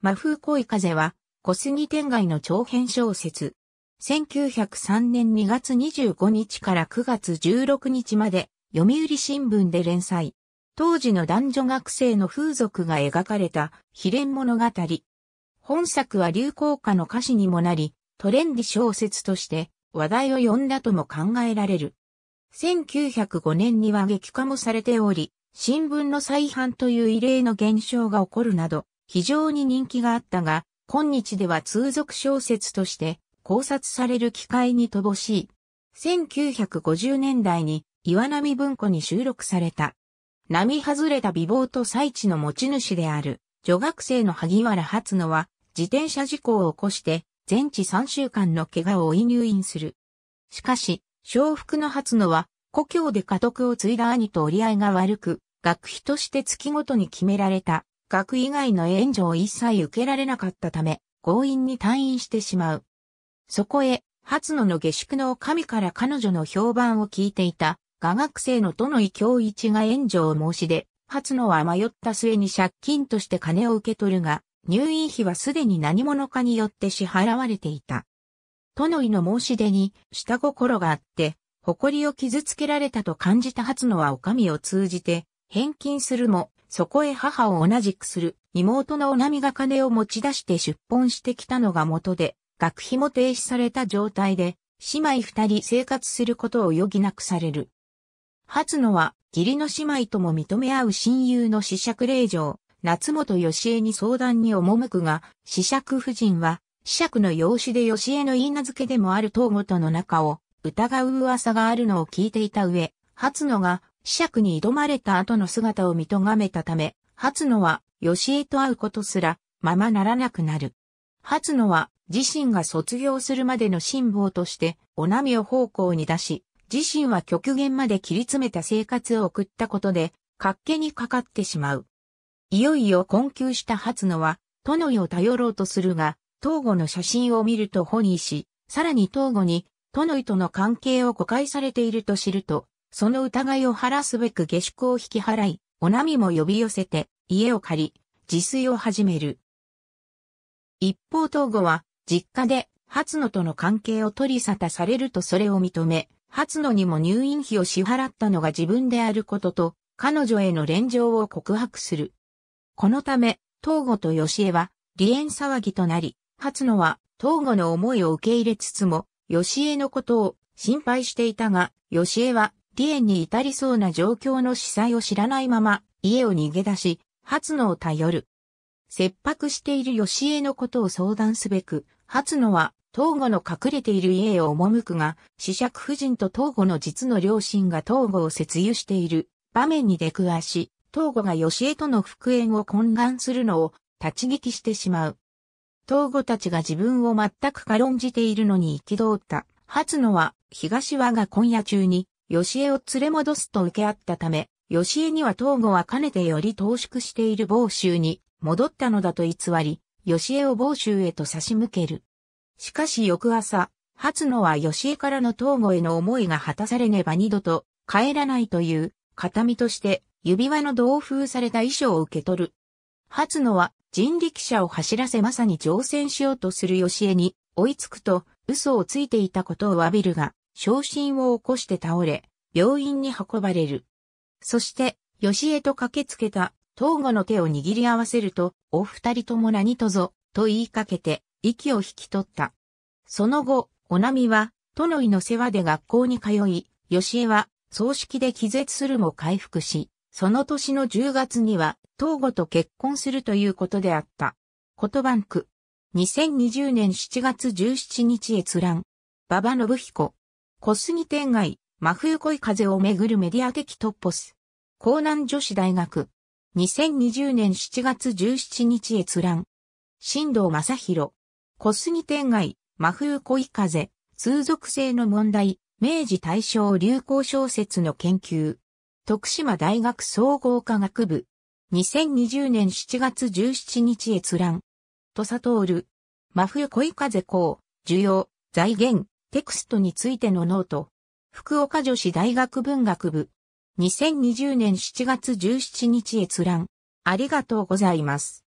真風恋風は、小杉天外の長編小説。1903年2月25日から9月16日まで、読売新聞で連載。当時の男女学生の風俗が描かれた、秘伝物語。本作は流行歌の歌詞にもなり、トレンディ小説として話題を呼んだとも考えられる。1905年には激化もされており、新聞の再販という異例の現象が起こるなど、非常に人気があったが、今日では通俗小説として考察される機会に乏しい。1950年代に岩波文庫に収録された。波外れた美貌と最地の持ち主である女学生の萩原初野は自転車事故を起こして全治3週間の怪我を追い入院する。しかし、小福の初野は故郷で家督を継いだ兄と折り合いが悪く、学費として月ごとに決められた学以外の援助を一切受けられなかったため、強引に退院してしまう。そこへ、初野の下宿の神から彼女の評判を聞いていた、画学生の都井京一が援助を申し出、初野は迷った末に借金として金を受け取るが、入院費はすでに何者かによって支払われていた。都井の申し出に下心があって、誇りを傷つけられたと感じた初野はお上を通じて、返金するも、そこへ母を同じくする妹のおなみが金を持ち出して出奔してきたのが元で、学費も停止された状態で、姉妹二人生活することを余儀なくされる。初野は、義理の姉妹とも認め合う親友の死者令嬢、夏本義恵に相談に赴くが、死者夫人は、死者の養子で義恵の言い名付けでもある東本との中を、疑う噂があるのを聞いていた上、初野が子爵に挑まれた後の姿を見とがめたため、初野は、吉江と会うことすら、ままならなくなる。初野は、自身が卒業するまでの辛抱として、お波を方向に出し、自身は極限まで切り詰めた生活を送ったことで、活気にかかってしまう。いよいよ困窮した初野は、殿を頼ろうとするが、東郷の写真を見るとホニーし、さらに東郷に、殿との関係を誤解されていると知ると、その疑いを晴らすべく下宿を引き払い、お波も呼び寄せて、家を借り、自炊を始める。一方東郷は、実家で、初野との関係を取り沙汰されるとそれを認め、初野にも入院費を支払ったのが自分であることと、彼女への連情を告白する。このため、東郷と吉江は、離縁騒ぎとなり、初野は、東郷の思いを受け入れつつも、吉江のことを心配していたが、吉江は、エ縁に至りそうな状況の司祭を知らないまま、家を逃げ出し、初野を頼る。切迫している吉江のことを相談すべく、初野は、東郷の隠れている家へ赴くが、死者夫人と東郷の実の両親が東郷を節油している場面に出くわし、東郷が吉江との復縁を懇願するのを立ち聞きしてしまう。東郷たちが自分を全く軽んじているのに憤った。初野は東和が今夜中に吉江を連れ戻すと受け合ったため、吉江には東郷はかねてより投縮している某州に戻ったのだと偽り、吉江を某州へと差し向ける。しかし翌朝、初野は吉江からの東郷への思いが果たされねば二度と帰らないという、形見として指輪の同封された衣装を受け取る。初野は人力車を走らせまさに乗船しようとする吉江に追いつくと嘘をついていたことを詫びるが、昇進を起こして倒れ、病院に運ばれる。そして、吉江と駆けつけた、東郷の手を握り合わせると、お二人とも何とぞ、と言いかけて、息を引き取った。その後、おなみは、殿井の世話で学校に通い、吉江は、葬式で気絶するも回復し、その年の10月には、東郷と結婚するということであった。ことバンク。2020年7月17日閲覧。馬場信彦。小杉天外、真冬恋風をめぐるメディア的トッポス。江南女子大学。2020年7月17日閲覧。新藤正宏。小杉天外、真冬恋風、通俗性の問題、明治大正流行小説の研究。徳島大学総合科学部。2020年7月17日閲覧。土佐徹。真冬恋風公、需要、財源、テクストについてのノート。福岡女子大学文学部。2020年7月17日閲覧。ありがとうございます。